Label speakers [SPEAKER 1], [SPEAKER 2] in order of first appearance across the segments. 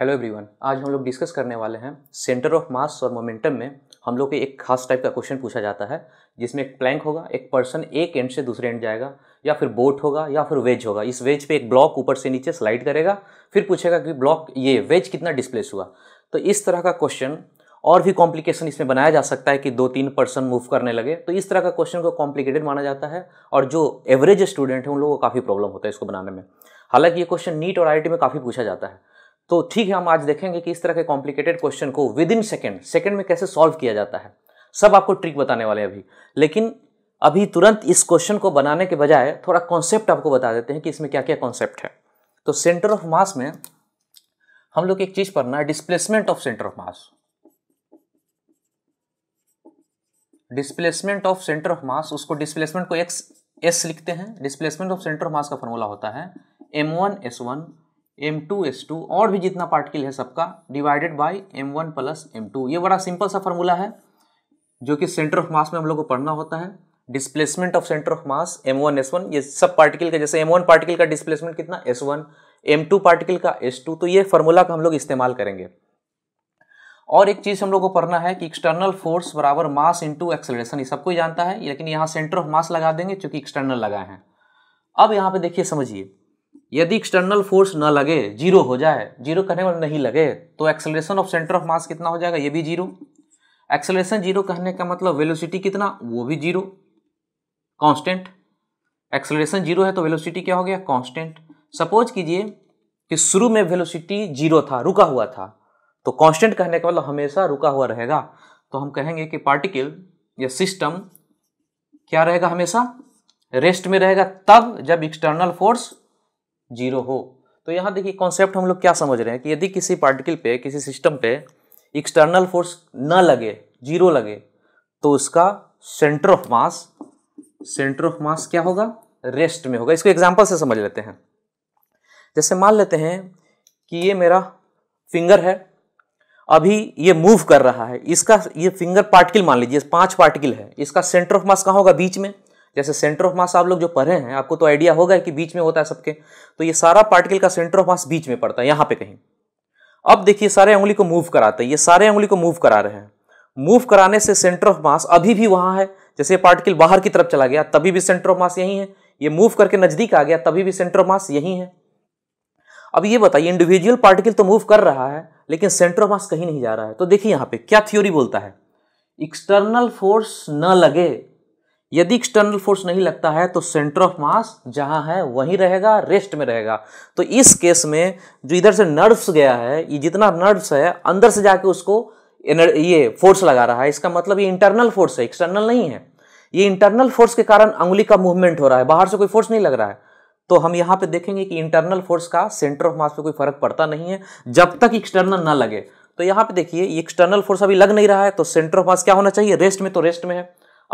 [SPEAKER 1] hello everyone आज हम लोग डिस्कस करने वाले हैं सेंटर ऑफ मास और मोमेंटम में हम लोग के एक खास टाइप का क्वेश्चन पूछा जाता है जिसमें एक प्लैंक होगा एक पर्सन एक एंड से दूसरे एंड जाएगा या फिर बोट होगा या फिर वेज होगा इस वेज पे एक ब्लॉक ऊपर से नीचे स्लाइड करेगा फिर पूछेगा कि ब्लॉक ये वेज कितना डिस्प्लेस हुआ तो इस तरह का क्वेश्चन और भी कॉम्प्लिकेशन इसमें बनाया जा सकता है कि दो तीन पर्सन मूव करने लगे तो इस तरह का क्वेश्चन को कॉम्प्लिकेटेड माना जाता है और जो एवरेज स्टूडेंट है उन लोगों को काफ़ी प्रॉब्लम होता है इसको बनाने में हालांकि ये क्वेश्चन नीट और आई में काफ़ी पूछा जाता है तो ठीक है हम आज देखेंगे कि इस तरह के कॉम्प्लिकेटेड क्वेश्चन को विद इन सेकेंड सेकेंड में कैसे सॉल्व किया जाता है सब आपको ट्रिक बताने वाले अभी लेकिन अभी तुरंत इस क्वेश्चन को बनाने के बजाय थोड़ा कॉन्सेप्ट आपको बता देते हैं कि इसमें क्या क्या कॉन्सेप्ट है तो सेंटर ऑफ मास में हम लोग एक चीज पढ़ना है displacement of centre of mass displacement of centre of mass उसको डिस्प्लेसमेंट को एक्स एस लिखते हैं displacement of centre of mass का फॉर्मूला होता है M one S one M two S two और भी जितना पार्टिकल है सबका divided by M one plus M two ये बड़ा सिंपल सा फॉर्मूला है जो कि सेंटर ऑफ मास में हम लोग को पढ़ना होता है displacement of centre of mass M one S one ये सब पार्टिकल का जैसे एम वन पार्टिकल का डिस्प्लेसमेंट कितना S one M two particle का एस टू तो ये फॉर्मूला का हम लोग इस्तेमाल करेंगे और एक चीज़ हम लोग को पढ़ना है कि एक्सटर्नल फोर्स बराबर मास इंटू एक्सलेशन ये सबको जानता है लेकिन यहाँ सेंटर ऑफ मास लगा देंगे चूंकि एक्सटर्नल लगाए हैं अब यहाँ पे देखिए समझिए यदि एक्सटर्नल फोर्स न लगे जीरो हो जाए जीरो कहने वाले नहीं लगे तो acceleration of centre of mass कितना हो जाएगा ये भी जीरो एक्सेलरेशन जीरो कहने का मतलब वेलोसिटी कितना वो भी जीरो कांस्टेंट एक्सेलरेशन जीरो है तो वेलोसिटी क्या हो गया कांस्टेंट सपोज कीजिए कि शुरू में वेलोसिटी जीरो था रुका हुआ था तो कांस्टेंट कहने का मतलब हमेशा रुका हुआ रहेगा तो हम कहेंगे कि पार्टिकल या सिस्टम क्या रहेगा हमेशा रेस्ट में रहेगा तब जब एक्सटर्नल फोर्स जीरो हो तो यहाँ देखिए कॉन्सेप्ट हम लोग क्या समझ रहे हैं कि यदि किसी पार्टिकल पे किसी सिस्टम पे एक्सटर्नल फोर्स न लगे जीरो लगे तो उसका centre of mass centre of mass क्या होगा रेस्ट में होगा इसको एग्जाम्पल से समझ लेते हैं जैसे मान लेते हैं कि ये मेरा फिंगर है अभी ये मूव कर रहा है इसका ये फिंगर पार्टिकल मान लीजिए पांच पार्टिकल है इसका सेंटर ऑफ मास कहाँ होगा बीच में जैसे सेंटर ऑफ मास आप लोग जो पढ़े हैं आपको तो आइडिया होगा कि बीच में होता है सबके तो ये सारा पार्टिकल का सेंटर ऑफ मास बीच में पड़ता है यहाँ पे कहीं अब देखिए सारे उंगली को मूव कराते हैं ये सारे उंगली को मूव करा रहे हैं मूव कराने से सेंटर ऑफ मास अभी भी वहाँ है जैसे पार्टिकल बाहर की तरफ चला गया तभी भी सेंटर ऑफ मास यही है ये मूव करके नज़दीक आ गया तभी भी सेंटर ऑफ मास यही है अब ये बताइए इंडिविजुअल पार्टिकल तो मूव कर रहा है लेकिन सेंटर ऑफ मास कहीं नहीं जा रहा है तो देखिए यहाँ पे क्या थ्योरी बोलता है एक्सटर्नल फोर्स न लगे यदि एक्सटर्नल फोर्स नहीं लगता है तो सेंटर ऑफ मास जहां है वहीं रहेगा रेस्ट में रहेगा तो इस केस में जो इधर से नर्व्स गया है ये जितना नर्व्स है अंदर से जाके उसको ये फोर्स लगा रहा है इसका मतलब ये इंटरनल फोर्स है एक्सटर्नल नहीं है ये इंटरनल फोर्स के कारण अंगुली का मूवमेंट हो रहा है बाहर से कोई फोर्स नहीं लग रहा है तो हम यहाँ पे देखेंगे कि इंटरनल फोर्स का सेंटर ऑफ मास पे कोई फर्क पड़ता नहीं है जब तक एक्सटर्नल ना लगे तो यहाँ पे देखिए एक्सटर्नल फोर्स अभी लग नहीं रहा है तो सेंटर ऑफ मास क्या होना चाहिए रेस्ट में तो रेस्ट में है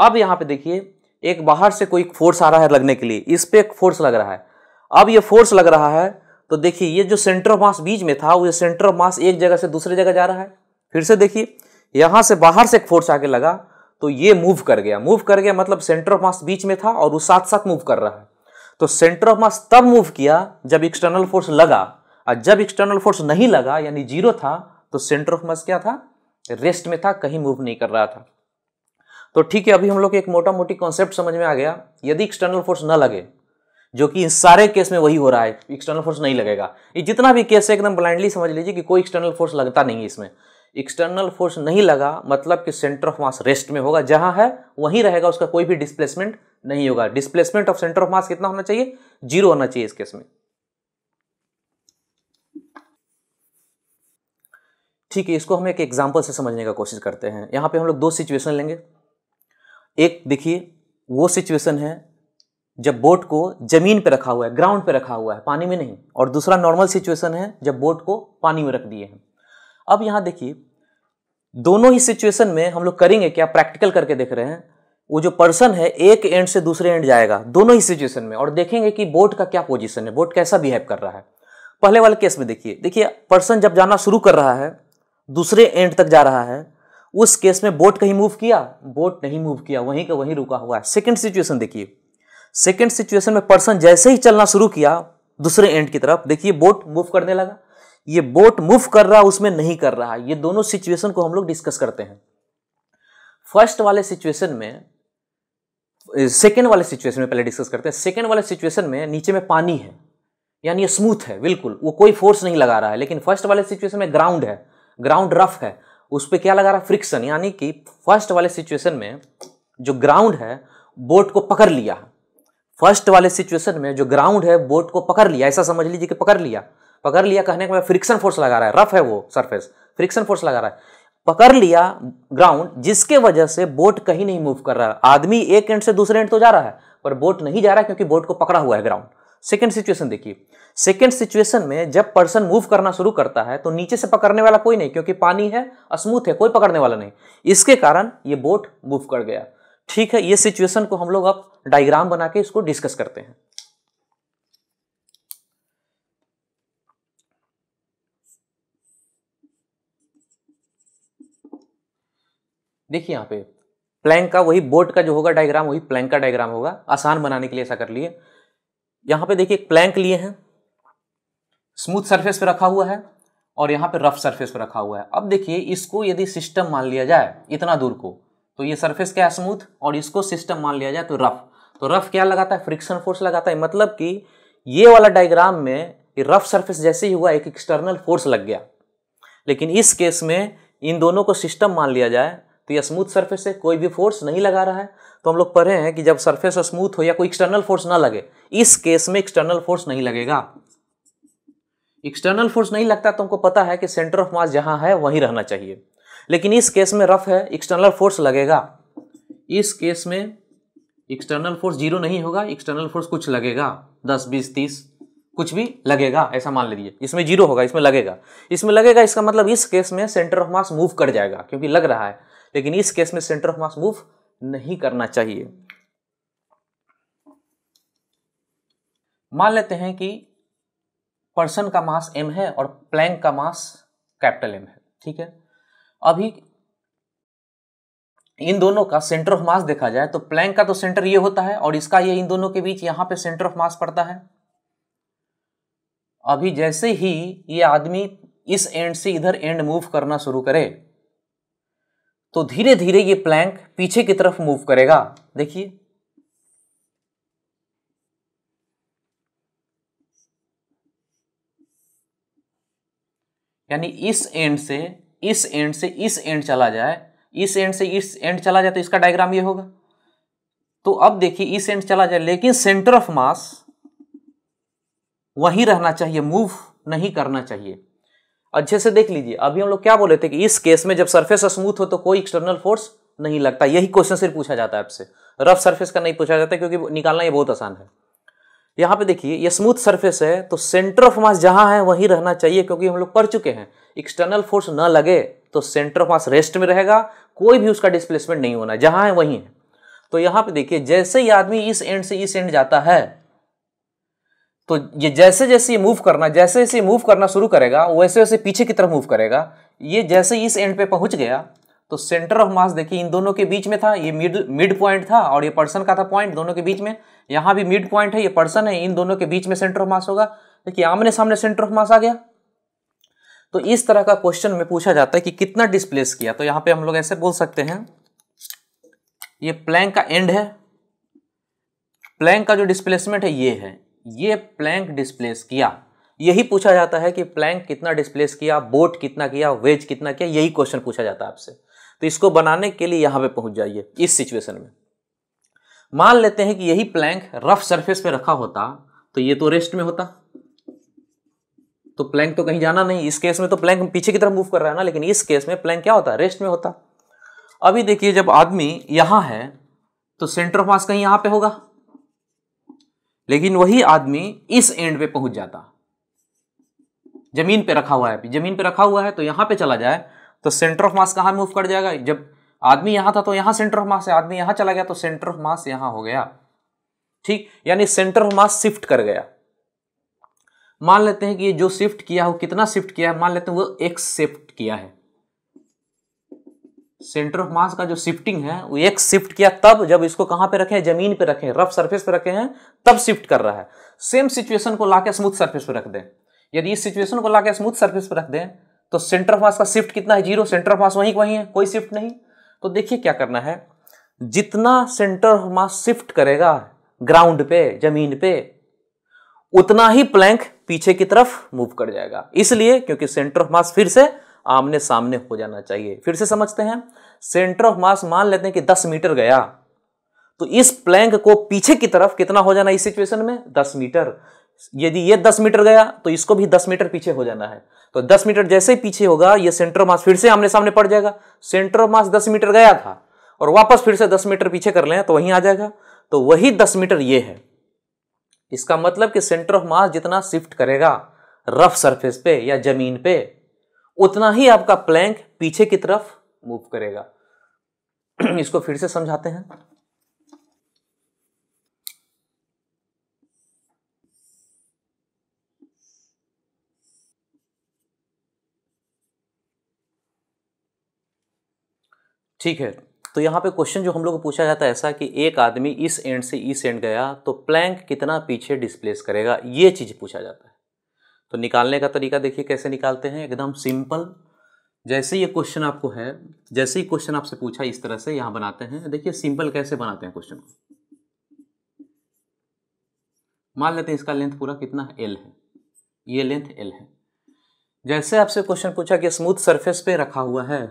[SPEAKER 1] अब यहाँ पे देखिए एक बाहर से कोई फोर्स आ रहा है लगने के लिए इस पर एक फोर्स लग रहा है अब ये फोर्स लग रहा है तो देखिए ये जो सेंटर ऑफ मास बीच में था वो सेंटर ऑफ मास एक जगह से दूसरे जगह जा रहा है फिर से देखिए यहाँ से बाहर से एक फोर्स आके लगा तो ये मूव कर गया मूव कर गया मतलब सेंटर ऑफ मास बीच में था और वो साथ साथ मूव कर रहा है तो सेंटर ऑफ मास तब मूव किया जब एक्सटर्नल फोर्स लगा और जब एक्सटर्नल फोर्स नहीं लगा यानी जीरो था तो सेंटर ऑफ मास क्या था रेस्ट में था कहीं मूव नहीं कर रहा था तो ठीक है अभी हम लोग को एक मोटा मोटी कॉन्सेप्ट समझ में आ गया यदि एक्सटर्नल फोर्स न लगे जो कि इन सारे केस में वही हो रहा है एक्सटर्नल फोर्स नहीं लगेगा ये जितना भी केस है एकदम ब्लाइंडली समझ लीजिए कि कोई एक्सटर्नल फोर्स लगता नहीं है इसमें एक्सटर्नल फोर्स नहीं लगा मतलब कि सेंटर ऑफ मास रेस्ट में होगा जहां है वहीं रहेगा उसका कोई भी डिस्प्लेसमेंट नहीं होगा displacement of centre of mass कितना होना चाहिए जीरो होना चाहिए इस केस में ठीक है इसको हम एक एग्जाम्पल से समझने का कोशिश करते हैं यहां पे हम लोग दो सिचुएशन लेंगे एक देखिए वो सिचुएशन है जब बोट को जमीन पे रखा हुआ है ग्राउंड पे रखा हुआ है पानी में नहीं और दूसरा नॉर्मल सिचुएशन है जब बोट को पानी में रख दिए हैं अब यहाँ देखिए दोनों ही सिचुएशन में हम लोग करेंगे क्या प्रैक्टिकल करके देख रहे हैं वो जो पर्सन है एक एंड से दूसरे एंड जाएगा दोनों ही सिचुएशन में और देखेंगे कि बोट का क्या पोजिशन है बोट कैसा बिहेव कर रहा है पहले वाले केस में देखिए देखिए पर्सन जब जाना शुरू कर रहा है दूसरे एंड तक जा रहा है उस केस में बोट कहीं मूव किया बोट नहीं मूव किया वहीं का वहीं रुका हुआ है सेकेंड सिचुएशन देखिए सेकेंड सिचुएशन में पर्सन जैसे ही चलना शुरू किया दूसरे एंड की तरफ देखिए बोट मूव करने लगा ये बोट मूव कर रहा उसमें नहीं कर रहा ये दोनों सिचुएशन को हम लोग डिस्कस करते हैं फर्स्ट वाले सिचुएशन में सेकेंड वाले सिचुएशन में पहले डिस्कस करते हैं सेकेंड वाले सिचुएशन में नीचे में पानी है यानी स्मूथ है बिल्कुल वो कोई फोर्स नहीं लगा रहा है लेकिन फर्स्ट वाले सिचुएशन में ग्राउंड है ग्राउंड रफ है उस पर क्या लगा रहा फ्रिक्शन यानी कि फर्स्ट वाले सिचुएशन में जो ग्राउंड है बोट को पकड़ लिया फर्स्ट वाले सिचुएशन में जो ग्राउंड है बोट को पकड़ लिया ऐसा समझ लीजिए कि पकड़ लिया पकड़ लिया कहने का फ्रिक्शन फोर्स लगा रहा है रफ है वो सरफेस फ्रिक्शन फोर्स लगा रहा है पकड़ लिया ग्राउंड जिसके वजह से बोट कहीं नहीं मूव कर रहा है आदमी एक एंड से दूसरे एंड तो जा रहा है पर बोट नहीं जा रहा है क्योंकि बोट को पकड़ा हुआ है ग्राउंड सेकेंड सिचुएशन देखिए सेकेंड सिचुएशन में जब पर्सन मूव करना शुरू करता है तो नीचे से पकड़ने वाला कोई नहीं क्योंकि पानी है स्मूथ है कोई पकड़ने वाला नहीं इसके कारण ये बोट मूव कर गया ठीक है ये सिचुएशन को हम लोग अब डायग्राम बना के इसको डिस्कस करते हैं देखिए यहां पे प्लैंक का वही बोट का जो होगा डायग्राम वही प्लैंक का डायग्राम होगा आसान बनाने के लिए ऐसा कर लिए यहां पे देखिए प्लैंक लिए हैं स्मूथ सरफेस पे रखा हुआ है और यहाँ पे रफ सरफेस पे रखा हुआ है अब देखिए इसको यदि सिस्टम मान लिया जाए इतना दूर को तो ये सरफेस क्या है स्मूथ और इसको सिस्टम मान लिया जाए तो रफ तो रफ क्या लगाता है फ्रिक्शन फोर्स लगाता है मतलब कि ये वाला डायग्राम में ये रफ सरफेस जैसे ही हुआ एक एक्सटर्नल फोर्स लग गया लेकिन इस केस में इन दोनों को सिस्टम मान लिया जाए तो ये स्मूथ सरफेस है कोई भी फोर्स नहीं लगा रहा है तो हम लोग पढ़े हैं कि जब सरफेस स्मूथ हो या कोई एक्सटर्नल फोर्स ना लगे इस केस में एक्सटर्नल फोर्स नहीं लगेगा एक्सटर्नल फोर्स नहीं लगता तो हमको पता है कि सेंटर ऑफ मास जहाँ है वहीं रहना चाहिए लेकिन इस केस में रफ है एक्सटर्नल फोर्स लगेगा इस केस में एक्सटर्नल फोर्स जीरो नहीं होगा एक्सटर्नल फोर्स कुछ लगेगा दस बीस तीस कुछ भी लगेगा ऐसा मान लीजिए इसमें जीरो होगा इसमें लगेगा इसमें लगेगा इसका मतलब इस केस में सेंटर ऑफ मास मूव कर जाएगा क्योंकि लग रहा है लेकिन इस केस में सेंटर ऑफ मास मूव नहीं करना चाहिए मान लेते हैं कि पर्सन का मास एम है और प्लैंक का मास कैपिटल एम है ठीक है अभी इन दोनों का सेंटर ऑफ मास देखा जाए तो प्लैंक का तो सेंटर ये होता है और इसका ये इन दोनों के बीच यहां पे सेंटर ऑफ मास पड़ता है अभी जैसे ही ये आदमी इस एंड से इधर एंड मूव करना शुरू करे तो धीरे धीरे ये प्लैंक पीछे की तरफ मूव करेगा देखिए यानी इस एंड से इस एंड से इस एंड चला जाए इस एंड से इस एंड चला जाए तो इसका डायग्राम ये होगा तो अब देखिए इस एंड चला जाए लेकिन सेंटर ऑफ मास वहीं रहना चाहिए मूव नहीं करना चाहिए अच्छे से देख लीजिए अभी हम लोग क्या बोले थे कि इस केस में जब सरफेस स्मूथ हो तो कोई एक्सटर्नल फोर्स नहीं लगता यही क्वेश्चन सिर्फ पूछा जाता है आपसे रफ सरफेस का नहीं पूछा जाता क्योंकि निकालना ये बहुत आसान है यहाँ पे देखिए ये स्मूथ सरफेस है तो सेंटर ऑफ मास जहाँ है वहीं रहना चाहिए क्योंकि हम लोग पढ़ चुके हैं एक्सटर्नल फोर्स न लगे तो सेंटर ऑफ मास रेस्ट में रहेगा कोई भी उसका डिस्प्लेसमेंट नहीं होना जहाँ है वहीं है तो यहाँ पे देखिए जैसे ही आदमी इस एंड से इस एंड जाता है तो ये जैसे जैसे ये मूव करना जैसे जैसे मूव करना शुरू करेगा वैसे वैसे पीछे की तरफ मूव करेगा ये जैसे इस एंड पे पहुंच गया तो सेंटर ऑफ मास देखिए इन दोनों के बीच में था ये मिड मिड पॉइंट था और ये पर्सन का था पॉइंट दोनों के बीच में यहां भी मिड पॉइंट है ये पर्सन है इन दोनों के बीच में सेंटर ऑफ मास होगा देखिए आमने सामने सेंटर ऑफ मास आ गया तो इस तरह का क्वेश्चन में पूछा जाता है कि कितना डिस्प्लेस किया तो यहां पे हम लोग ऐसे बोल सकते हैं ये प्लैंक का एंड है प्लैंक का जो डिस्प्लेसमेंट है ये है ये प्लैंक डिस्प्लेस किया यही पूछा जाता है कि प्लैंक कितना डिस्प्लेस किया बोट कितना किया वेज कितना किया यही क्वेश्चन पूछा जाता है आपसे तो इसको बनाने के लिए यहां पे पहुंच जाइए इस सिचुएशन में मान लेते हैं कि यही प्लैंक रफ सरफेस पे रखा होता तो ये तो रेस्ट में होता तो प्लैंक तो कहीं जाना नहीं इस केस में तो प्लैंक पीछे की तरफ मूव कर रहा है ना लेकिन इस केस में प्लैंक क्या होता रेस्ट में होता अभी देखिए जब आदमी यहां है तो सेंटर ऑफ मास कहीं यहां पे होगा लेकिन वही आदमी इस एंड पे पहुंच जाता जमीन पे रखा हुआ है जमीन पे रखा हुआ है तो यहां पे चला जाए तो सेंटर ऑफ मास कहां मूव कर जाएगा जब आदमी यहां था तो यहां सेंटर ऑफ मास है आदमी यहां चला गया तो सेंटर ऑफ मास यहां हो गया ठीक यानी सेंटर ऑफ मास शिफ्ट कर गया मान लेते हैं कि ये जो शिफ्ट किया हो कितना शिफ्ट किया है मान लेते हैं वो एक शिफ्ट किया है सेंटर ऑफ मास का जो शिफ्टिंग है वो एक शिफ्ट किया तब जब इसको कहां पे रखे हैं जमीन पे रखे हैं रफ सरफेस पे रखे हैं तब शिफ्ट कर रहा है सेम सिचुएशन को लाके स्मूथ सरफेस पे रख दें यदि इस सिचुएशन को लाके स्मूथ सरफेस पे रख दें तो सेंटर ऑफ मास का शिफ्ट कितना है जीरो सेंटर ऑफ मास वहीं वहीं है कोई शिफ्ट नहीं तो देखिए क्या करना है जितना सेंटर मास शिफ्ट करेगा ग्राउंड पे जमीन पे उतना ही प्लैंक पीछे की तरफ मूव कर जाएगा इसलिए क्योंकि सेंटर ऑफ मास फिर से आमने सामने हो जाना चाहिए फिर से समझते हैं सेंटर ऑफ मास मान लेते हैं कि 10 मीटर गया तो इस प्लैंक को पीछे की तरफ कितना हो जाना इस सिचुएशन में 10 मीटर यदि ये दस मीटर गया तो इसको भी दस मीटर पीछे हो जाना है तो दस मीटर जैसे ही पीछे होगा ये सेंटर मास फिर से आमने सामने पड़ जाएगा सेंटर मास दस मीटर गया था और वापस फिर से दस मीटर पीछे कर लें तो वहीं आ जाएगा तो वही दस मीटर ये है इसका मतलब कि सेंटर ऑफ मास जितना शिफ्ट करेगा रफ सरफेस पे या जमीन पे उतना ही आपका प्लैंक पीछे की तरफ मूव करेगा इसको फिर से समझाते हैं ठीक है तो यहाँ पे क्वेश्चन जो हम लोग को पूछा जाता है ऐसा कि एक आदमी इस एंड से इस एंड गया तो प्लैंक कितना पीछे डिस्प्लेस करेगा ये चीज़ पूछा जाता है तो निकालने का तरीका देखिए कैसे निकालते हैं एकदम सिंपल जैसे ये क्वेश्चन आपको है जैसे ही क्वेश्चन आपसे पूछा इस तरह से यहाँ बनाते हैं देखिए सिंपल कैसे बनाते हैं क्वेश्चन को मान लेते हैं इसका लेंथ पूरा कितना है एल है ये लेंथ एल है जैसे आपसे क्वेश्चन पूछा कि स्मूथ सरफेस पे रखा हुआ है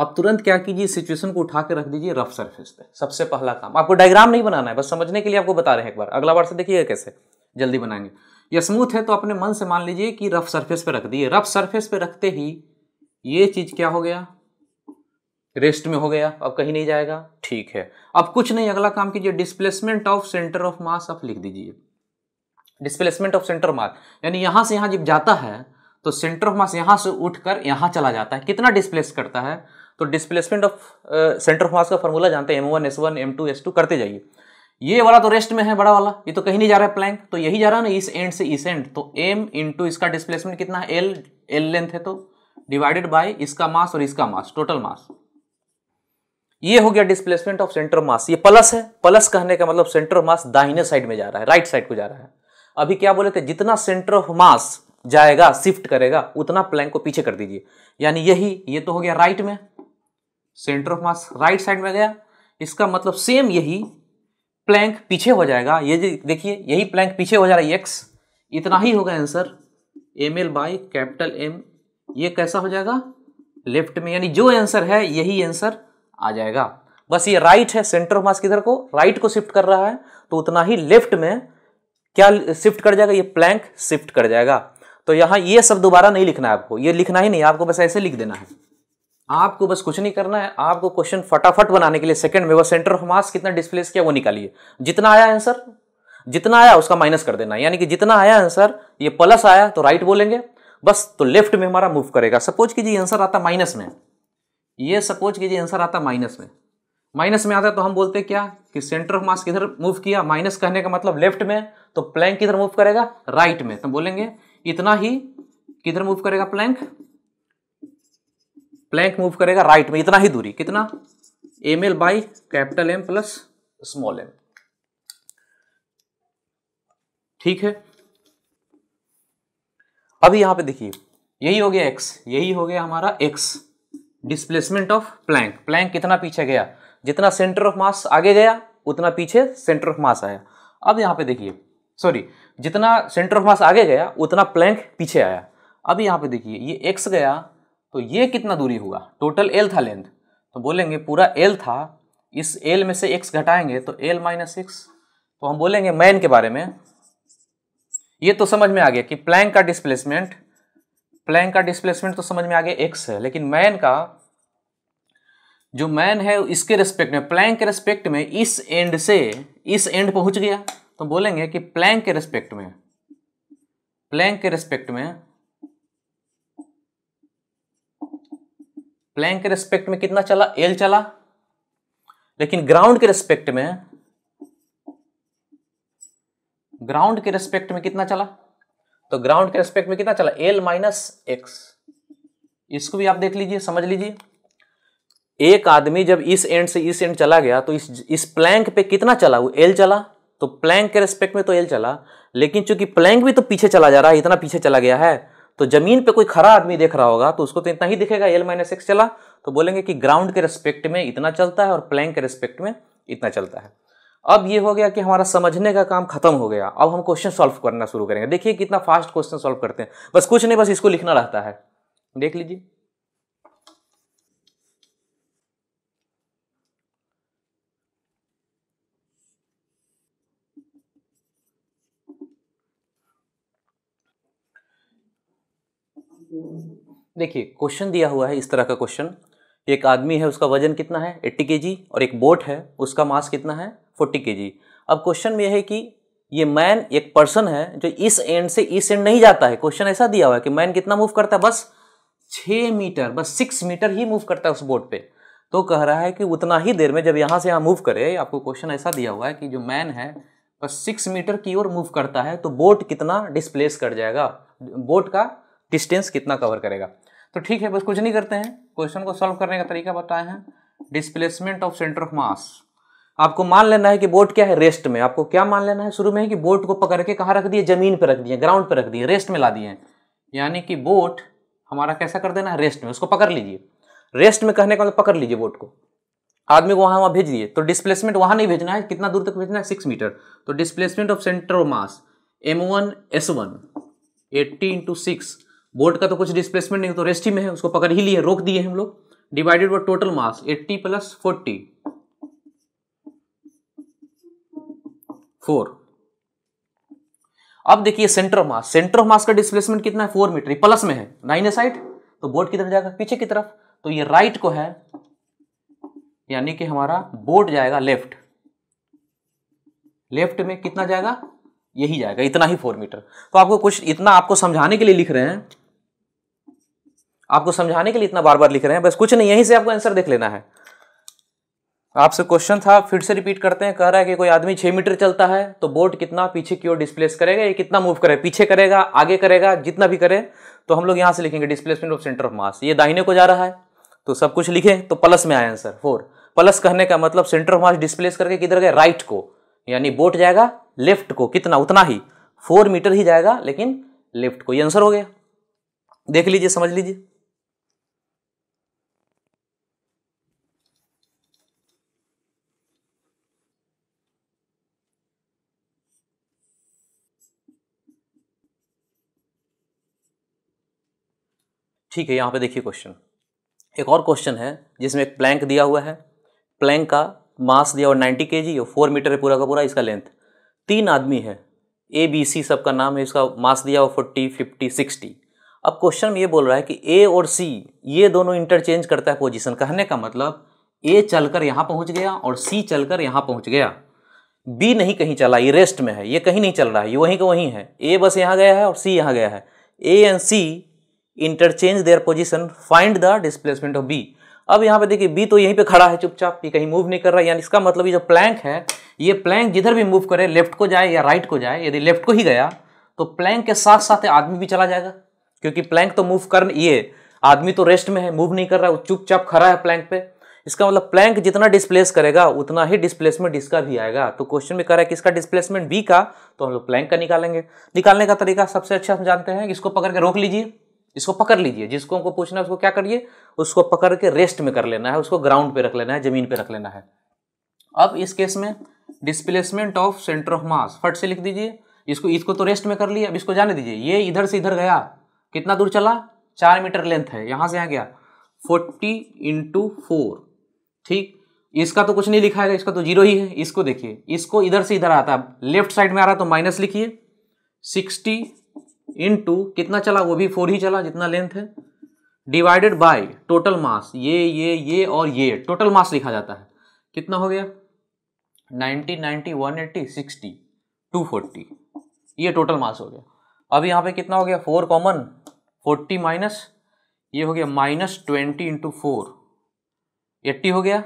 [SPEAKER 1] आप तुरंत क्या कीजिए सिचुएशन को उठा के रख दीजिए रफ सरफेस पे सबसे पहला काम आपको डायग्राम नहीं बनाना है बस समझने के लिए आपको बता रहे हैं एक बार अगला बार से देखिएगा कैसे जल्दी बनाएंगे या स्मूथ है तो अपने मन से मान लीजिए कि रफ सरफेस पे रख दिए रफ सरफेस पे रखते ही ये चीज़ क्या हो गया रेस्ट में हो गया अब कहीं नहीं जाएगा ठीक है अब कुछ नहीं अगला काम कीजिए displacement of centre of mass आप लिख दीजिए डिस्प्लेसमेंट ऑफ सेंटर मास यानी यहां से यहां जब जाता है तो सेंटर ऑफ मास यहां से उठकर यहां चला जाता है कितना डिस्प्लेस करता है तो displacement of centre of mass का फॉर्मूला जानते हैं M one S one M two S two करते जाइए ये वाला तो रेस्ट में है बड़ा वाला ये तो कहीं नहीं जा रहा है प्लैंक तो यही जा रहा है ना इस एंड से इस एंड तो एम इंटू इसका डिस्प्लेसमेंट कितना है एल एल लेंथ है तो डिवाइडेड बाय इसका मास और इसका मास टोटल मास ये हो गया डिस्प्लेसमेंट ऑफ सेंटर मास ये प्लस है प्लस कहने का मतलब सेंटर ऑफ मास दाहिने साइड में जा रहा है राइट साइड को जा रहा है अभी क्या बोले थे जितना सेंटर ऑफ मास जाएगा शिफ्ट करेगा उतना प्लैंक को पीछे कर दीजिए यानी यही ये तो हो गया राइट में centre of mass right side में गया इसका मतलब सेम यही प्लैंक पीछे हो जाएगा ये देखिए यही प्लैंक पीछे हो जा रहा है एक्स इतना ही होगा answer M L by capital M ये कैसा हो जाएगा लेफ्ट में यानी जो आंसर है यही आंसर आ जाएगा बस ये राइट है सेंटर ऑफ मास किधर को राइट को शिफ्ट कर रहा है तो उतना ही लेफ्ट में क्या शिफ्ट कर जाएगा ये प्लैंक शिफ्ट कर जाएगा तो यहाँ ये सब दोबारा नहीं लिखना है आपको ये लिखना ही नहीं आपको बस ऐसे लिख देना है आपको बस कुछ नहीं करना है आपको क्वेश्चन फटाफट बनाने के लिए सेकंड में वो सेंटर ऑफ मास कितना डिस्प्लेस किया वो निकालिए जितना आया आंसर जितना आया उसका माइनस कर देना यानी कि जितना आया आंसर ये प्लस आया तो राइट बोलेंगे बस तो लेफ्ट में हमारा मूव करेगा सपोज कीजिए आंसर आता माइनस में ये सपोज कीजिए आंसर आता माइनस में माइनस में आता है तो हम बोलते क्या कि सेंटर ऑफ मास किधर मूव किया माइनस कहने का मतलब लेफ्ट में तो प्लैंक किधर मूव करेगा राइट में तो बोलेंगे इतना ही किधर मूव करेगा प्लैंक प्लैंक मूव करेगा राइट में इतना ही दूरी कितना M L by capital M plus small M ठीक है अभी यहां पे देखिए यही हो गया एक्स यही हो गया हमारा X displacement of plank plank कितना पीछे गया जितना सेंटर ऑफ मास आगे गया उतना पीछे सेंटर ऑफ मास आया अब यहां पे देखिए सॉरी जितना सेंटर ऑफ मास आगे गया उतना प्लैंक पीछे आया अब यहां पे देखिए ये एक्स गया तो ये कितना दूरी हुआ टोटल एल था लेंथ तो बोलेंगे पूरा एल था इस एल में से एक्स घटाएंगे तो एल माइनस एक्स तो हम बोलेंगे मैन के बारे में ये तो समझ में आ गया कि प्लैंग का डिस्प्लेसमेंट प्लैंग का डिस्प्लेसमेंट तो समझ में आ गया एक्स है लेकिन मैन का जो मैन है इसके रेस्पेक्ट में प्लैंग के रेस्पेक्ट में इस एंड से इस एंड पहुंच गया तो बोलेंगे कि प्लैंग के रेस्पेक्ट में प्लैंग के रेस्पेक्ट में प्लैंक के रेस्पेक्ट में कितना चला एल चला लेकिन ग्राउंड के रेस्पेक्ट में ग्राउंड के रेस्पेक्ट में कितना चला तो ग्राउंड के रेस्पेक्ट में कितना चला एल माइनस एक्स इसको भी आप देख लीजिए समझ लीजिए एक आदमी जब इस एंड से इस एंड चला गया तो इस इस प्लैंक पे कितना चला वो एल चला तो प्लैंक के रेस्पेक्ट में तो एल चला लेकिन चूंकि प्लैंक भी तो पीछे चला जा रहा है इतना पीछे चला गया है तो जमीन पे कोई खरा आदमी देख रहा होगा तो उसको तो इतना ही दिखेगा एल माइनस एक्स चला तो बोलेंगे कि ग्राउंड के रिस्पेक्ट में इतना चलता है और प्लैंक के रिस्पेक्ट में इतना चलता है अब ये हो गया कि हमारा समझने का काम खत्म हो गया अब हम क्वेश्चन सॉल्व करना शुरू करेंगे देखिए कितना फास्ट क्वेश्चन सॉल्व करते हैं बस कुछ नहीं बस इसको लिखना रहता है देख लीजिए देखिए क्वेश्चन दिया हुआ है इस तरह का क्वेश्चन एक आदमी है उसका वजन कितना है एट्टी के और एक बोट है उसका मास कितना है फोर्टी के अब क्वेश्चन में यह है कि ये मैन एक पर्सन है जो इस एंड से इस एंड नहीं जाता है क्वेश्चन ऐसा दिया हुआ है कि मैन कितना मूव करता है बस छः मीटर बस सिक्स मीटर ही मूव करता है उस बोट पे तो कह रहा है कि उतना ही देर में जब यहाँ से यहाँ मूव करे आपको क्वेश्चन ऐसा दिया हुआ है कि जो मैन है बस सिक्स मीटर की ओर मूव करता है तो बोट कितना डिस्प्लेस कर जाएगा बोट का डिस्टेंस कितना कवर करेगा तो ठीक है बस कुछ नहीं करते हैं क्वेश्चन को सॉल्व करने का तरीका बताया हैं displacement of centre of mass आपको मान लेना है कि बोट क्या है रेस्ट में आपको क्या मान लेना है शुरू में है कि बोट को पकड़ के कहाँ रख दिए जमीन पर रख दिए ग्राउंड पर रख दिए रेस्ट में ला दिए यानी कि बोट हमारा कैसा कर देना है रेस्ट में उसको पकड़ लीजिए रेस्ट में कहने का मतलब पकड़ लीजिए बोट को आदमी को वहाँ वहाँ भेज दिए तो डिस्प्लेसमेंट वहाँ नहीं भेजना है कितना दूर तक भेजना है सिक्स मीटर तो displacement of centre of mass M one S one eighty into six board का तो कुछ डिस्प्लेसमेंट नहीं तो रेस्ट ही में है उसको पकड़ ही लिए रोक दिए हम लोग divided by total mass 80 plus forty four अब देखिए centre of mass centre of mass का डिस्प्लेसमेंट कितना है फोर मीटर प्लस में है नाइन साइड तो बोर्ड किधर जाएगा पीछे की तरफ तो ये राइट को है यानी कि हमारा बोर्ड जाएगा लेफ्ट लेफ्ट में कितना जाएगा यही जाएगा इतना ही फोर मीटर तो आपको कुछ इतना आपको समझाने के लिए लिख रहे हैं आपको समझाने के लिए इतना बार बार लिख रहे हैं बस कुछ नहीं यहीं से आपको आंसर देख लेना है आपसे क्वेश्चन था फिर से रिपीट करते हैं कह रहा है कि कोई आदमी छः मीटर चलता है तो बोर्ड कितना पीछे की ओर डिस्प्लेस करेगा ये कितना मूव करे पीछे करेगा आगे करेगा जितना भी करे तो हम लोग यहाँ से लिखेंगे displacement of centre of mass ये दाहिने को जा रहा है तो सब कुछ लिखे तो प्लस में आया आंसर फोर प्लस कहने का मतलब सेंटर ऑफ मास डिस्प्लेस करके किधर गए राइट को यानी बोट जाएगा लेफ्ट को कितना उतना ही फोर मीटर ही जाएगा लेकिन लेफ्ट को ये आंसर हो गया देख लीजिए समझ लीजिए ठीक है यहाँ पे देखिए क्वेश्चन एक और क्वेश्चन है जिसमें एक प्लैंक दिया हुआ है प्लैंक का मास दिया हुआ नाइन्टी के जी और फोर मीटर है पूरा का पूरा इसका लेंथ तीन आदमी है ए बी सी सबका नाम है इसका मास दिया हुआ फोर्टी फिफ्टी सिक्सटी अब क्वेश्चन में ये बोल रहा है कि ए और सी ये दोनों इंटरचेंज करता है पोजिशन कहने का मतलब ए चलकर यहाँ पहुँच गया और सी चलकर यहाँ पहुँच गया बी नहीं कहीं चला ये रेस्ट में है ये कहीं नहीं चल रहा है ये वहीं का वहीं है ए बस यहाँ गया है और सी यहाँ गया है A and C interchange their position find the displacement of B अब यहाँ पे देखिए बी तो यहीं पे खड़ा है चुपचाप ये कहीं मूव नहीं कर रहा है यानी इसका मतलब ये जो प्लैंक है ये प्लैंक जिधर भी मूव करे लेफ्ट को जाए या राइट को जाए यदि लेफ्ट को ही गया तो प्लैंक के साथ साथ आदमी भी चला जाएगा क्योंकि प्लैंक तो मूव कर ये आदमी तो रेस्ट में है मूव नहीं कर रहा है चुपचाप खड़ा है प्लैंक पे इसका मतलब प्लैंक जितना डिस्प्लेस करेगा उतना ही डिस्प्लेसमेंट इसका भी आएगा तो क्वेश्चन में कह रहा है कि इसका डिस्प्लेसमेंट बी का तो हम लोग प्लैंक का निकालेंगे निकालने का तरीका सबसे अच्छा हम जानते हैं इसको पकड़ के रोक लीजिए इसको पकड़ लीजिए जिसको हमको पूछना है उसको क्या करिए उसको पकड़ के रेस्ट में कर लेना है उसको ग्राउंड पे रख लेना है ज़मीन पे रख लेना है अब इस केस में displacement of centre of mass फट से लिख दीजिए इसको इसको तो रेस्ट में कर लिया अब इसको जाने दीजिए ये इधर से इधर गया कितना दूर चला चार मीटर लेंथ है यहाँ से यहाँ गया फोर्टी इंटू फोर ठीक इसका तो कुछ नहीं लिखा है इसका तो जीरो ही है इसको देखिए इसको इधर से इधर आता है लेफ्ट साइड में आ रहा तो माइनस लिखिए सिक्सटी इन टू कितना चला वो भी फोर ही चला जितना लेंथ है डिवाइडेड बाय टोटल मास ये ये ये और ये टोटल मास लिखा जाता है कितना हो गया ninety ninety one eighty sixty two forty ये टोटल मास हो गया अब यहाँ पे कितना हो गया फोर कॉमन फोर्टी माइनस ये हो गया minus twenty into four eighty हो गया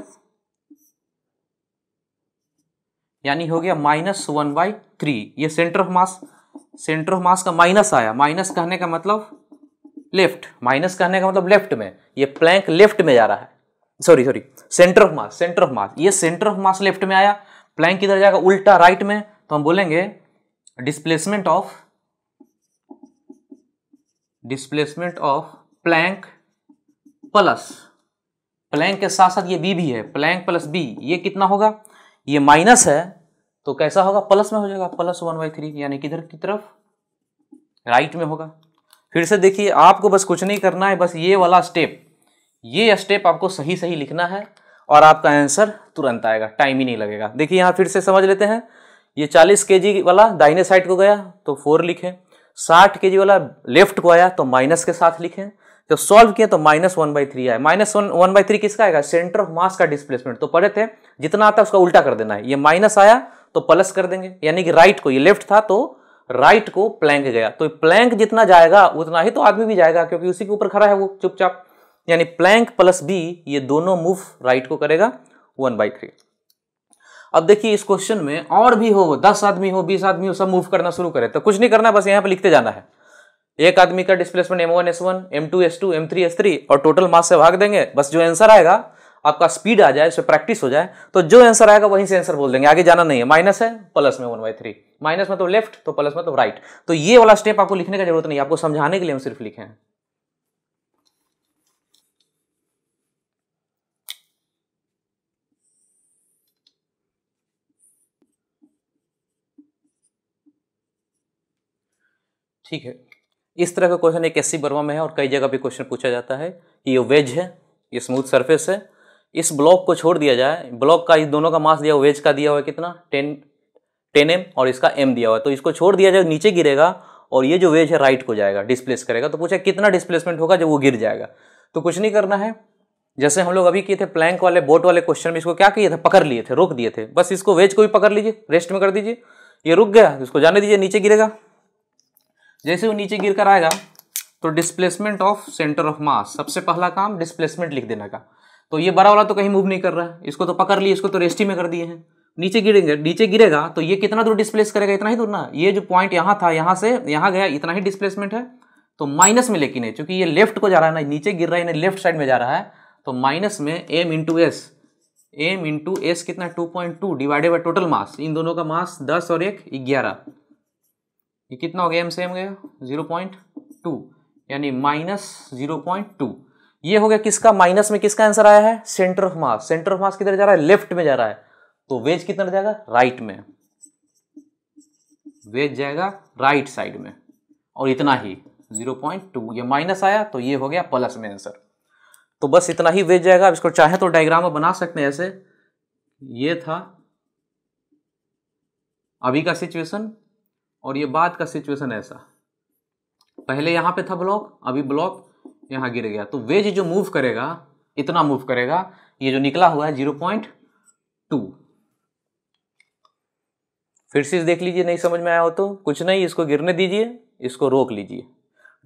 [SPEAKER 1] यानी हो गया माइनस वन बाई थ्री ये centre of mass centre of mass का माइनस आया माइनस कहने का मतलब लेफ्ट माइनस कहने का मतलब लेफ्ट में ये प्लैंक लेफ्ट में जा रहा है sorry sorry centre of mass centre of mass ये सेंटर ऑफ मास लेफ्ट में आया प्लैंक इधर जाएगा उल्टा राइट में तो हम बोलेंगे displacement of displacement of plank plus plank के साथ साथ ये बी भी है प्लैंक प्लस बी ये कितना होगा ये माइनस है तो कैसा होगा प्लस में हो जाएगा प्लस वन बाई थ्री यानी किधर की तरफ राइट में होगा फिर से देखिए आपको बस कुछ नहीं करना है बस ये वाला स्टेप ये स्टेप आपको सही सही लिखना है और आपका आंसर तुरंत आएगा टाइम ही नहीं लगेगा देखिए यहाँ फिर से समझ लेते हैं ये 40 के वाला दाहिने साइड को गया तो फोर लिखें 60 के वाला लेफ्ट को आया तो माइनस के साथ लिखें जब सॉल्व किया तो माइनस वन बाई थ्री आया minus one one by three किसका आएगा सेंटर ऑफ मास का डिस्प्लेसमेंट तो पढ़े थे जितना आता है उसका उल्टा कर देना है ये माइनस आया तो प्लस कर देंगे यानी कि राइट को ये लेफ्ट था तो राइट को प्लैंक गया तो प्लैंक जितना जाएगा उतना ही तो आदमी भी जाएगा क्योंकि उसी के ऊपर खड़ा है वो चुपचाप यानी प्लैंक प्लस बी ये दोनों मूव राइट को करेगा वन बाई थ्री अब देखिए इस क्वेश्चन में और भी हो दस आदमी हो बीस आदमी हो सब मूव करना शुरू करे तो कुछ नहीं करना बस यहाँ पर लिखते जाना है एक आदमी का displacement M one S one M two S two M three S three और टोटल मास से भाग देंगे बस जो आंसर आएगा आपका स्पीड आ जाए उस पर प्रैक्टिस हो जाए तो जो आंसर आएगा वहीं से आंसर बोल देंगे आगे जाना नहीं है माइनस है प्लस में वन बाई थ्री माइनस में तो लेफ्ट तो प्लस में तो राइट तो ये वाला स्टेप आपको लिखने का जरूरत नहीं आपको समझाने के लिए हम सिर्फ लिखे हैं ठीक है इस तरह का क्वेश्चन एक एस सी वर्मा में है और कई जगह भी क्वेश्चन पूछा जाता है कि ये वेज है ये स्मूथ सरफेस है इस ब्लॉक को छोड़ दिया जाए ब्लॉक का इस दोनों का मास दिया हुआ वेज का दिया हुआ है कितना टेन टेन एम और इसका एम दिया हुआ है तो इसको छोड़ दिया जाए नीचे गिरेगा और ये जो वेज है राइट को जाएगा डिस्प्लेस करेगा तो पूछा कितना डिस्प्लेसमेंट होगा जब वो गिर जाएगा तो कुछ नहीं करना है जैसे हम लोग अभी किए थे प्लैंक वाले बोट वाले क्वेश्चन में इसको क्या किए थे पकड़ लिए थे रोक दिए थे बस इसको वेज को भी पकड़ लीजिए रेस्ट में कर दीजिए ये रुक गया इसको जाने दीजिए नीचे गिरेगा जैसे वो नीचे गिर कर आएगा तो displacement of centre of mass सबसे पहला काम डिस्प्लेसमेंट लिख देने का तो ये बड़ा वाला तो कहीं मूव नहीं कर रहा है इसको तो पकड़ लिए इसको तो रेस्टी में कर दिए हैं नीचे गिरेंगे नीचे गिरेगा तो ये कितना दूर डिस्प्लेस करेगा इतना ही दूर ना ये जो पॉइंट यहाँ था यहाँ से यहाँ गया इतना ही डिस्प्लेसमेंट है तो माइनस में लेकिन है चूंकि ये लेफ्ट को जा रहा है ना नीचे गिर रहा है ना लेफ्ट साइड में जा रहा है तो माइनस में M into S M into S कितना two point two divided by total mass इन दोनों का मास दस और एक ग्यारह ये कितना हो गया एम से एम गया जीरो पॉइंट टू यानी माइनस जीरो पॉइंट टू ये हो गया किसका माइनस में किसका आंसर आया है centre of mass centre of mass किधर जा रहा है लेफ्ट में जा रहा है तो वेज कितना जाएगा राइट में वेज जाएगा राइट साइड में और इतना ही 0.2 ये माइनस आया तो ये हो गया प्लस में आंसर तो बस इतना ही वेज जाएगा इसको चाहे तो डायग्राम में बना सकते हैं ऐसे ये था अभी का सिचुएशन और ये बाद का सिचुएशन ऐसा पहले यहां पे था ब्लॉक अभी ब्लॉक यहाँ गिर गया तो वेज जो मूव करेगा इतना मूव करेगा ये जो निकला हुआ है जीरो पॉइंट टू फिर से देख लीजिए नहीं समझ में आया हो तो कुछ नहीं इसको गिरने दीजिए इसको रोक लीजिए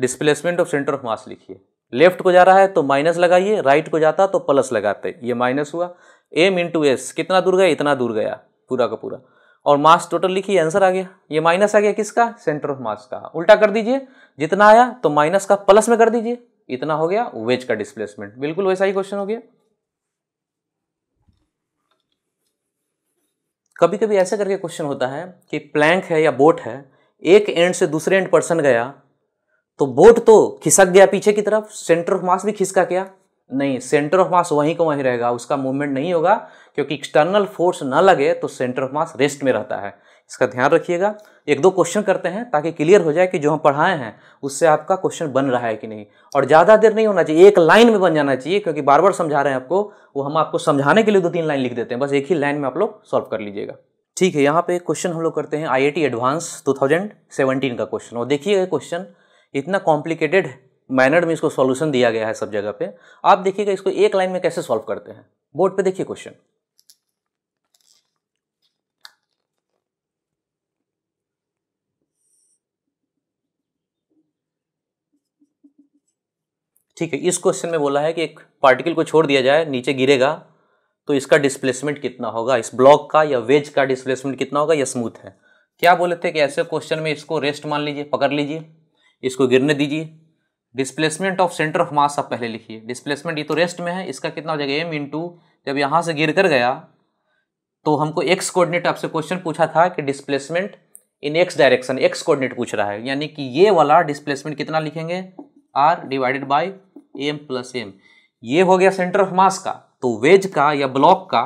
[SPEAKER 1] displacement of centre of mass लिखिए लेफ्ट को जा रहा है तो माइनस लगाइए राइट को जाता तो प्लस लगाते ये माइनस हुआ एम इंटू एस कितना दूर गया इतना दूर गया पूरा का पूरा और मास टोटल लिखिए आंसर आ गया ये माइनस आ गया किसका सेंटर ऑफ मास का उल्टा कर दीजिए जितना आया तो माइनस का प्लस में कर दीजिए इतना हो गया वेज का डिस्प्लेसमेंट बिल्कुल वैसा ही क्वेश्चन हो गया कभी कभी ऐसे करके क्वेश्चन होता है कि प्लैंक है या बोट है एक एंड से दूसरे एंड पर्सन गया तो बोट तो खिसक गया पीछे की तरफ सेंटर ऑफ मास भी खिसका क्या नहीं सेंटर ऑफ मास वहीं का वहीं रहेगा उसका मूवमेंट नहीं होगा क्योंकि एक्सटर्नल फोर्स ना लगे तो सेंटर ऑफ मास रेस्ट में रहता है इसका ध्यान रखिएगा एक दो क्वेश्चन करते हैं ताकि क्लियर हो जाए कि जो हम पढ़ाए हैं उससे आपका क्वेश्चन बन रहा है कि नहीं और ज़्यादा देर नहीं होना चाहिए एक लाइन में बन जाना चाहिए क्योंकि बार बार समझा रहे हैं आपको वो हम आपको समझाने के लिए दो तीन लाइन लिख देते हैं बस एक ही लाइन में आप लोग सॉल्व कर लीजिएगा ठीक है यहाँ पे क्वेश्चन हम लोग करते हैं आई एडवांस टू का क्वेश्चन और देखिए क्वेश्चन इतना कॉम्प्लिकेटेड मैनर में इसको सॉल्यूशन दिया गया है सब जगह पे आप देखिएगा इसको एक लाइन में कैसे सॉल्व करते हैं बोर्ड पे देखिए क्वेश्चन ठीक है इस क्वेश्चन में बोला है कि एक पार्टिकल को छोड़ दिया जाए नीचे गिरेगा तो इसका डिस्प्लेसमेंट कितना होगा इस ब्लॉक का या वेज का डिस्प्लेसमेंट कितना होगा या स्मूथ है क्या बोले थे कि ऐसे क्वेश्चन में इसको रेस्ट मान लीजिए पकड़ लीजिए इसको गिरने दीजिए displacement of centre of mass आप पहले लिखिए डिस्प्लेसमेंट ये तो रेस्ट में है इसका कितना हो जाएगा एम इंटू जब यहाँ से गिर कर गया तो हमको एक्स कोऑर्डिनेट आपसे क्वेश्चन पूछा था कि displacement in X direction X coordinate पूछ रहा है यानी कि ये वाला डिस्प्लेसमेंट कितना लिखेंगे R divided by M plus M ये हो गया सेंटर ऑफ मास का तो वेज का या ब्लॉक का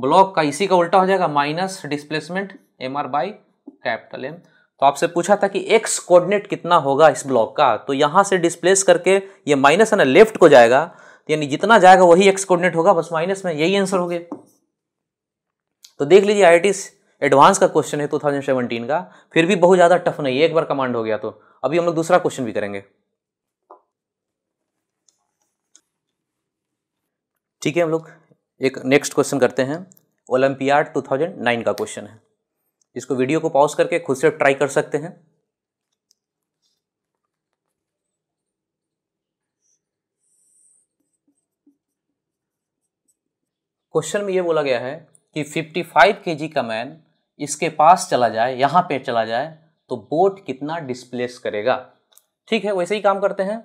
[SPEAKER 1] ब्लॉक का इसी का उल्टा हो जाएगा minus displacement M R by capital M तो आपसे पूछा था कि एक्स कोऑर्डिनेट कितना होगा इस ब्लॉक का तो यहां से डिस्प्लेस करके ये माइनस है ना लेफ्ट को जाएगा तो यानी जितना जाएगा वही एक्स कोऑर्डिनेट होगा बस माइनस में यही आंसर हो गया तो देख लीजिए आई एडवांस का क्वेश्चन है 2017 का फिर भी बहुत ज़्यादा टफ नहीं है एक बार कमांड हो गया तो अभी हम लोग दूसरा क्वेश्चन भी करेंगे ठीक है हम लोग एक नेक्स्ट क्वेश्चन करते हैं ओलंपियाड 2009 का क्वेश्चन है इसको वीडियो को पॉज करके खुद से ट्राई कर सकते हैं क्वेश्चन में यह बोला गया है कि 55 केजी का मैन इसके पास चला जाए यहां पे चला जाए तो बोट कितना डिस्प्लेस करेगा ठीक है वैसे ही काम करते हैं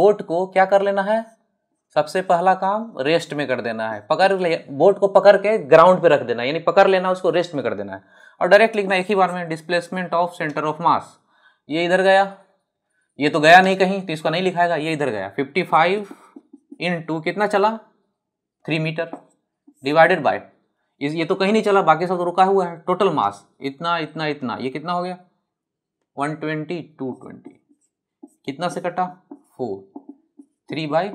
[SPEAKER 1] बोट को क्या कर लेना है सबसे पहला काम रेस्ट में कर देना है पकड़ ले बोट को पकड़ के ग्राउंड पे रख देना यानी पकड़ लेना उसको रेस्ट में कर देना है और डायरेक्ट लिखना एक ही बार में displacement of centre of mass ये इधर गया ये तो गया नहीं कहीं तो इसको नहीं लिखाएगा ये इधर गया फिफ्टी फाइव इन टू कितना चला थ्री मीटर डिवाइडेड बाय ये तो कहीं नहीं चला बाकी सब तो रुका हुआ है टोटल मास इतना इतना इतना ये कितना हो गया वन ट्वेंटी टू ट्वेंटी कितना से कटा फोर थ्री बाई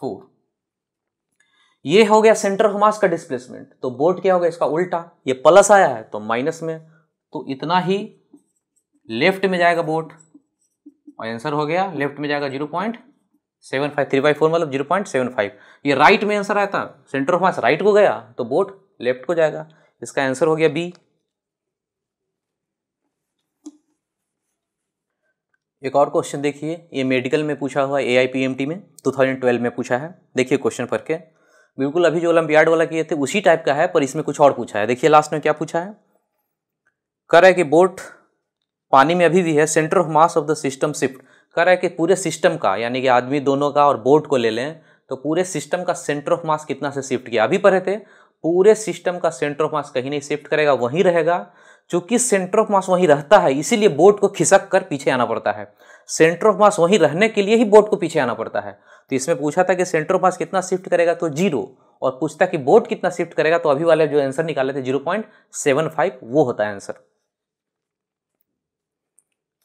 [SPEAKER 1] फोर ये हो गया सेंटर ऑफ मास का डिस्प्लेसमेंट तो बोर्ड क्या होगा इसका उल्टा ये प्लस आया है तो माइनस में तो इतना ही लेफ्ट में जाएगा बोर्ड और आंसर हो गया लेफ्ट में जाएगा zero point seven five three by four मतलब जीरो पॉइंट सेवन फाइव ये राइट में आंसर आया था सेंटर ऑफ मास राइट को गया तो बोर्ड लेफ्ट को जाएगा इसका आंसर हो गया बी एक और क्वेश्चन देखिए ये मेडिकल में पूछा हुआ है ए में 2012 में पूछा है देखिए क्वेश्चन पढ़ के बिल्कुल अभी जो ओलम्पियाड वाला किए थे उसी टाइप का है पर इसमें कुछ और पूछा है देखिए लास्ट में क्या पूछा है कर है कि बोट पानी में अभी भी है centre of mass of the system shift कर है कि पूरे सिस्टम का यानी कि आदमी दोनों का और बोट को ले लें तो पूरे सिस्टम का सेंटर ऑफ मास कितना से शिफ्ट किया अभी पढ़े थे पूरे सिस्टम का सेंटर ऑफ मास कहीं नहीं शिफ्ट करेगा वहीं रहेगा चूंकि सेंटर ऑफ मास वहीं रहता है इसीलिए बोट को खिसक कर पीछे आना पड़ता है सेंटर ऑफ मास वहीं रहने के लिए ही बोट को पीछे आना पड़ता है तो इसमें पूछा था कि सेंटर ऑफ मास कितना शिफ्ट करेगा तो जीरो और पूछता कि बोट कितना शिफ्ट करेगा तो अभी वाले जो आंसर निकाले थे जीरो पॉइंट सेवन फाइव वो होता है आंसर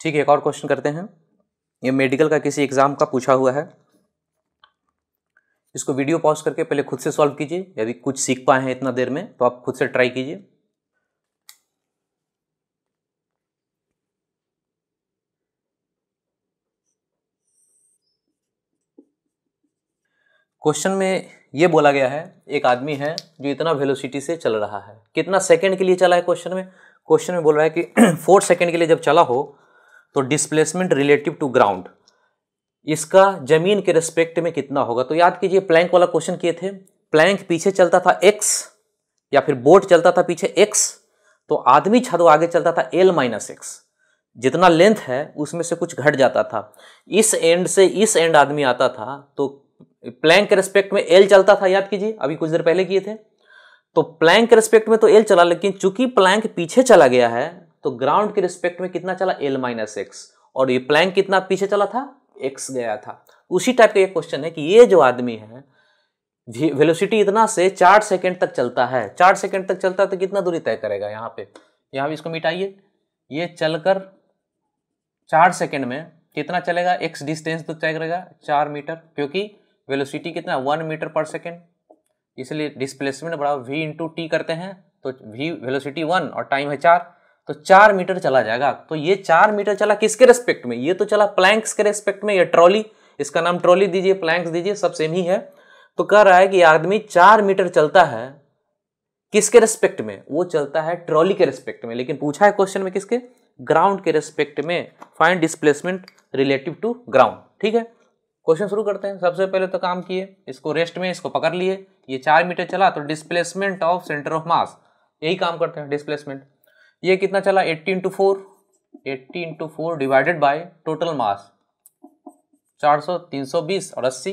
[SPEAKER 1] ठीक है एक और क्वेश्चन करते हैं ये मेडिकल का किसी एग्जाम का पूछा हुआ है इसको वीडियो पॉज करके पहले खुद से सॉल्व कीजिए यदि कुछ सीख पाए हैं इतना देर में तो आप खुद से ट्राई कीजिए क्वेश्चन में ये बोला गया है एक आदमी है जो इतना वेलोसिटी से चल रहा है कितना सेकंड के लिए चला है क्वेश्चन में क्वेश्चन में बोल रहा है कि फोर सेकंड के लिए जब चला हो तो डिस्प्लेसमेंट रिलेटिव टू ग्राउंड इसका जमीन के रिस्पेक्ट में कितना होगा तो याद कीजिए प्लैंक वाला क्वेश्चन किए थे प्लैंक पीछे चलता था एक्स या फिर बोट चलता था पीछे एक्स तो आदमी छदो आगे चलता था एल माइनस एक्स जितना लेंथ है उसमें से कुछ घट जाता था इस एंड से इस एंड आदमी आता था तो प्लैंक के रेस्पेक्ट में एल चलता था याद कीजिए अभी कुछ देर पहले किए थे तो प्लैंक के रेस्पेक्ट में तो एल चला लेकिन चूंकि प्लैंक पीछे चला गया है तो ग्राउंड के रिस्पेक्ट में कितना चला एल माइनस एक्स और ये प्लैंक कितना पीछे चला था एक्स गया था उसी टाइप का एक क्वेश्चन है कि ये जो आदमी है वेलोसिटी इतना से चार सेकेंड तक चलता है चार सेकेंड तक चलता है तो कितना दूरी तय करेगा यहाँ पे यहाँ भी इसको मिटाइए ये चलकर चार सेकेंड में कितना चलेगा एक्स डिस्टेंस तो तय करेगा चार मीटर क्योंकि वेलोसिटी कितना है वन मीटर पर सेकेंड इसलिए डिस्प्लेसमेंट बराबर वी इंटू टी करते हैं तो वी वेलोसिटी वन और टाइम है चार तो चार मीटर चला जाएगा तो ये चार मीटर चला किसके रेस्पेक्ट में ये तो चला प्लैंक्स के रेस्पेक्ट में या ट्रॉली इसका नाम ट्रॉली दीजिए प्लैंक्स दीजिए सब सेम ही है तो कह रहा है कि आदमी चार मीटर चलता है किसके रेस्पेक्ट में वो चलता है ट्रॉली के रेस्पेक्ट में लेकिन पूछा है क्वेश्चन में किसके ग्राउंड के रेस्पेक्ट में find displacement relative to ground ठीक है क्वेश्चन शुरू करते हैं सबसे पहले तो काम किए इसको रेस्ट में इसको पकड़ लिए ये चार मीटर चला तो displacement of centre of mass यही काम करते हैं डिस्प्लेसमेंट ये कितना चला eighty into four eighty into four divided by total mass चार सौ तीन सौ बीस और अस्सी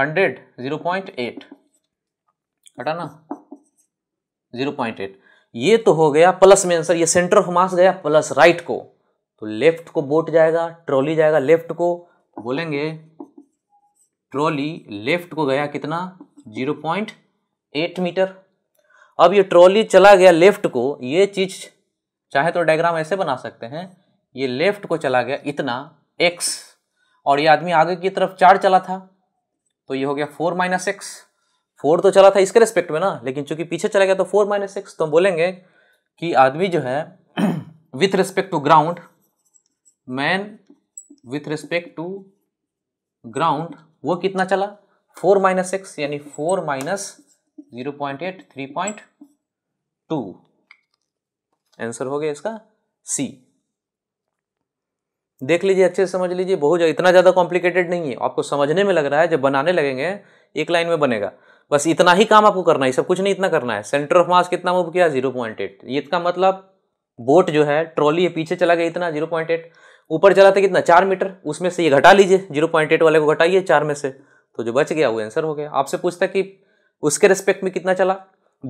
[SPEAKER 1] हंड्रेड जीरो पॉइंट एट कटा ना जीरो पॉइंट एट ये तो हो गया प्लस में आंसर ये सेंटर ऑफ मास गया प्लस राइट को तो लेफ्ट को बोट जाएगा ट्रॉली जाएगा लेफ्ट को बोलेंगे ट्रॉली लेफ्ट को गया कितना जीरो पॉइंट एट मीटर अब ये ट्रॉली चला गया लेफ्ट को ये चीज़ चाहे तो डायग्राम ऐसे बना सकते हैं ये लेफ्ट को चला गया इतना एक्स और ये आदमी आगे की तरफ चार चला था तो ये हो गया फोर माइनस एक्स फोर तो चला था इसके रिस्पेक्ट में ना लेकिन चूंकि पीछे चला गया तो फोर माइनस एक्स तो हम बोलेंगे कि आदमी जो है with respect to ground man with respect to ground वो कितना चला फोर माइनस एक्स यानी four minus zero point eight three point two answer हो गया इसका सी देख लीजिए अच्छे से समझ लीजिए बहुत इतना ज़्यादा कॉम्प्लिकेटेड नहीं है आपको समझने में लग रहा है जब बनाने लगेंगे एक लाइन में बनेगा बस इतना ही काम आपको करना है सब कुछ नहीं इतना करना है सेंटर ऑफ मास कितना मूव किया जीरो पॉइंट एट इसका मतलब बोट जो है ट्रॉली है पीछे चला गया इतना जीरो पॉइंट एट ऊपर चला था कितना चार मीटर उसमें से ये घटा लीजिए जीरो पॉइंट एट वाले को घटाइए चार में से तो जो बच गया वो आंसर हो गया आपसे पूछता कि उसके रिस्पेक्ट में कितना चला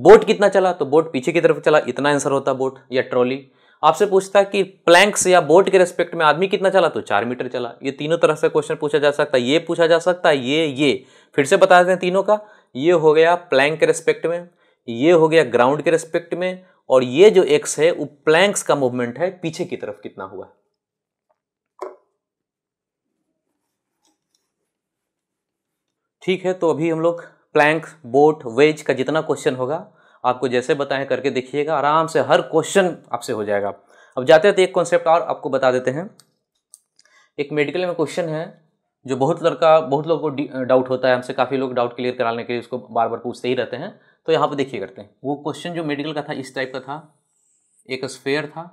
[SPEAKER 1] बोट कितना चला तो बोट पीछे की तरफ चला इतना आंसर होता बोट या ट्रॉली आपसे पूछता कि प्लैंक्स या बोट के रेस्पेक्ट में आदमी कितना चला तो चार मीटर चला ये तीनों तरह से क्वेश्चन पूछा जा सकता है ये पूछा जा सकता है ये ये फिर से बता दें तीनों का ये हो गया प्लैंक के रेस्पेक्ट में ये हो गया ग्राउंड के रेस्पेक्ट में और ये जो एक्स है वो प्लैंक्स का मूवमेंट है पीछे की तरफ कितना हुआ ठीक है तो अभी हम लोग प्लैंक बोट वेज का जितना क्वेश्चन होगा आपको जैसे बताएं करके देखिएगा आराम से हर क्वेश्चन आपसे हो जाएगा अब जाते तो एक कॉन्सेप्ट और आपको बता देते हैं एक मेडिकल में क्वेश्चन है जो बहुत लड़का बहुत लोग को डाउट होता है हमसे काफ़ी लोग डाउट क्लियर कराने के लिए उसको बार बार पूछते ही रहते हैं तो यहाँ पर देखिए करते हैं वो क्वेश्चन जो मेडिकल का था इस टाइप का था एक स्फेयर था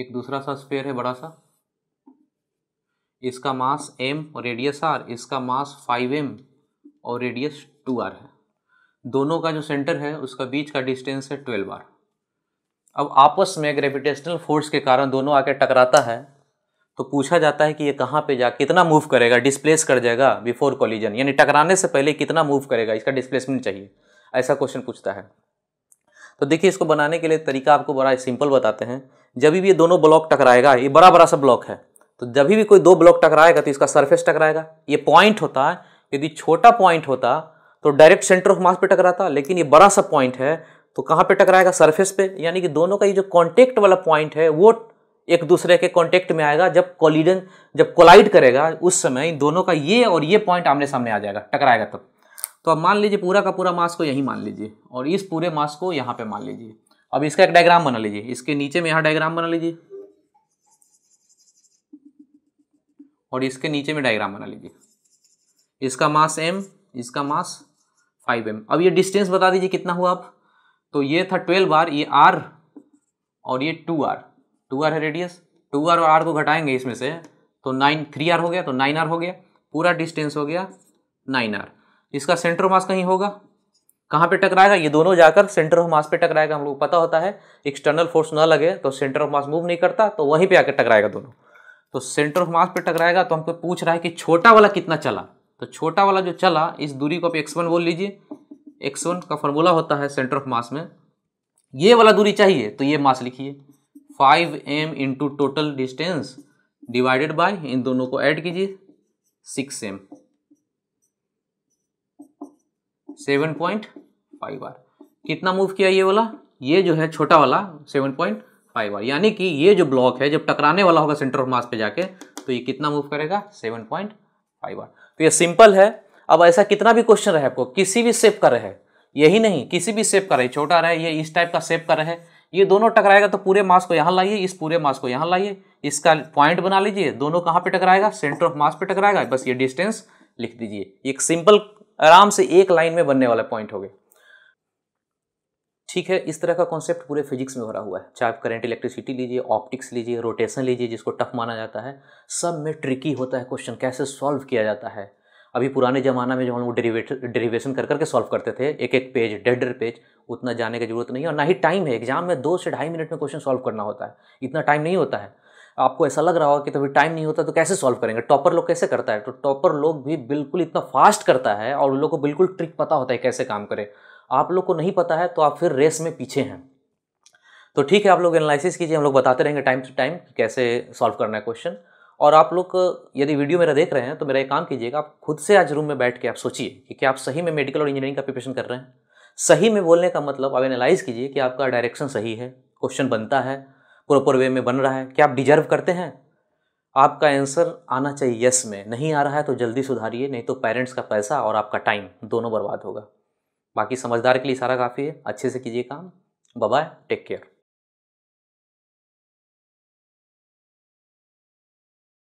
[SPEAKER 1] एक दूसरा सा स्फेयर है बड़ा सा इसका मास एम और रेडियस आर इसका मास फाइव एम और रेडियस टू आर है दोनों का जो सेंटर है उसका बीच का डिस्टेंस है ट्वेल्व आर अब आपस में ग्रेविटेशनल फोर्स के कारण दोनों आके टकराता है तो पूछा जाता है कि ये कहाँ पे जा कितना मूव करेगा डिस्प्लेस कर जाएगा बिफोर कॉलिजन यानी टकराने से पहले कितना मूव करेगा इसका डिस्प्लेसमेंट चाहिए ऐसा क्वेश्चन पूछता है तो देखिए इसको बनाने के लिए तरीका आपको बड़ा सिंपल बताते हैं जब भी ये दोनों ब्लॉक टकराएगा ये बड़ा बड़ा सा ब्लॉक है तो जब भी कोई दो ब्लॉक टकराएगा तो इसका सरफेस टकराएगा ये पॉइंट होता है यदि छोटा पॉइंट होता तो डायरेक्ट सेंटर ऑफ मास पे टकराता लेकिन ये बड़ा सा पॉइंट है तो कहाँ पे टकराएगा सरफेस पे यानी कि दोनों का ये जो कॉन्टेक्ट वाला पॉइंट है वो एक दूसरे के कॉन्टेक्ट में आएगा जब कोलिडन जब कोलाइड करेगा उस समय इन दोनों का ये और ये पॉइंट आमने सामने आ जाएगा टकराएगा तब तो अब मान लीजिए पूरा का पूरा मास को यहीं मान लीजिए और इस पूरे मास को यहाँ पे मान लीजिए अब इसका एक डायग्राम बना लीजिए इसके नीचे में यहाँ डायग्राम बना लीजिए और इसके नीचे में डायग्राम बना लीजिए इसका मास एम इसका मास फाइव एम अब ये डिस्टेंस बता दीजिए कितना हुआ आप तो ये था ट्वेल्व आर ये आर और ये टू आर टू आर है रेडियस टू आर और आर को घटाएंगे इसमें से तो नाइन थ्री आर हो गया तो नाइन आर हो गया पूरा डिस्टेंस हो गया नाइन आर इसका सेंटर मास कहीं होगा कहाँ पे टकराएगा ये दोनों जाकर सेंटर ऑफ मास पे टकराएगा हम लोग पता होता है एक्सटर्नल फोर्स ना लगे तो सेंटर ऑफ मास मूव नहीं करता तो वहीं पे आकर टकराएगा दोनों तो सेंटर ऑफ मास पे टकराएगा तो हमको पूछ रहा है कि छोटा वाला कितना चला तो छोटा वाला जो चला इस दूरी को आप एक्स वन बोल लीजिए एक्स वन का फॉर्मूला होता है सेंटर ऑफ मास में ये वाला दूरी चाहिए तो ये मास लिखिए five M into total distance divided by इन दोनों को ऐड कीजिए six M seven point five R कितना मूव किया ये वाला ये जो है छोटा वाला सेवन पॉइंट फाइव आर यानी कि ये जो ब्लॉक है जब टकराने वाला होगा सेंटर ऑफ मास पे जाके तो ये कितना मूव करेगा सेवन पॉइंट फाइव आर तो ये सिंपल है अब ऐसा कितना भी क्वेश्चन रहे आपको किसी भी सेप का रहे यही नहीं किसी भी शेप का रहे छोटा रहे ये इस टाइप का शेप का रहे ये दोनों टकराएगा तो पूरे मास को यहाँ लाइए इस पूरे मास को यहाँ लाइए इसका पॉइंट बना लीजिए दोनों कहाँ पे टकराएगा सेंटर ऑफ मास पे टकराएगा बस ये डिस्टेंस लिख दीजिए एक सिंपल आराम से एक लाइन में बनने वाला पॉइंट हो गया ठीक है इस तरह का कॉन्सेप्ट पूरे फिजिक्स में भरा हुआ है चाहे आप करेंट इलेक्ट्रिसिटी लीजिए ऑप्टिक्स लीजिए रोटेशन लीजिए जिसको टफ माना जाता है सब में ट्रिकी होता है क्वेश्चन कैसे सॉल्व किया जाता है अभी पुराने ज़माना में जो हम लोग डेरिवेट डेरीवेशन कर करके सॉल्व करते थे एक एक पेज डेढ़ डेढ़ पेज उतना जाने की जरूरत नहीं है और ना ही टाइम है एग्जाम में दो से ढाई मिनट में क्वेश्चन सॉल्व करना होता है इतना टाइम नहीं होता है आपको ऐसा लग रहा होगा कि तभी तो टाइम नहीं होता तो कैसे सॉल्व करेंगे टॉपर लोग कैसे करता है तो टॉपर लोग भी बिल्कुल इतना फास्ट करता है और उन लोग को बिल्कुल ट्रिक पता होता है कैसे काम करें आप लोग को नहीं पता है तो आप फिर रेस में पीछे हैं तो ठीक है आप लोग एनालिसिस कीजिए हम लोग बताते रहेंगे टाइम टू टाइम कैसे सॉल्व करना है क्वेश्चन और आप लोग यदि वीडियो मेरा देख रहे हैं तो मेरा एक काम कीजिएगा आप खुद से आज रूम में बैठ के आप सोचिए कि क्या आप सही में मेडिकल और इंजीनियरिंग का प्रिपरेशन कर रहे हैं सही में बोलने का मतलब आप एनालाइज कीजिए कि आपका डायरेक्शन सही है क्वेश्चन बनता है प्रॉपर वे में बन रहा है क्या आप डिजर्व करते हैं आपका आंसर आना चाहिए यस में नहीं आ रहा है तो जल्दी सुधारिए नहीं तो पेरेंट्स का पैसा और आपका टाइम दोनों बर्बाद होगा बाकी समझदार के लिए इशारा काफ़ी है अच्छे से कीजिए काम बाय टेक केयर